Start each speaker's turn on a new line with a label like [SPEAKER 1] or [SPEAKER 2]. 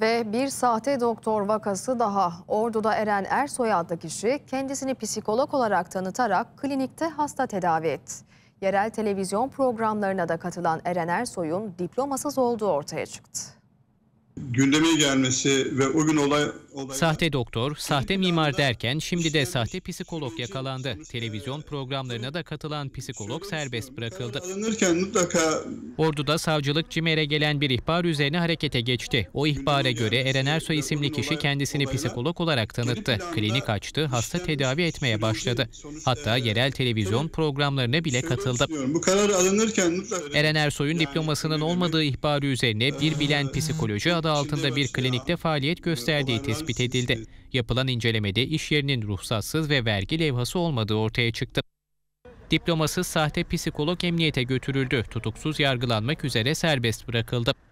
[SPEAKER 1] Ve bir sahte doktor vakası daha. Ordu'da Eren Ersoy adlı kişi kendisini psikolog olarak tanıtarak klinikte hasta tedavi etti. Yerel televizyon programlarına da katılan Eren Ersoy'un diplomasız olduğu ortaya çıktı.
[SPEAKER 2] Gündeme gelmesi ve o gün olay Sahte doktor, sahte mimar derken şimdi de sahte psikolog yakalandı. Televizyon e, programlarına da katılan şey psikolog serbest bırakıldı. Ordu'da savcılık CİMER'e gelen bir ihbar üzerine harekete geçti. O ihbara göre Eren Ersoy isimli kişi kendisini psikolog olarak tanıttı. Klinik açtı, hasta tedavi etmeye başladı. Hatta yerel televizyon programlarına bile katıldı. Bu karar
[SPEAKER 3] alınırken
[SPEAKER 2] Eren Ersoy'un diplomasının olmadığı ihbarı üzerine bir bilen e, psikoloji adı altında bir klinikte faaliyet e, gösterdiği tespit tespit edildi. Yapılan incelemede iş yerinin ruhsatsız ve vergi levhası olmadığı ortaya çıktı. Diplomasız sahte psikolog emniyete götürüldü. Tutuksuz yargılanmak üzere serbest bırakıldı.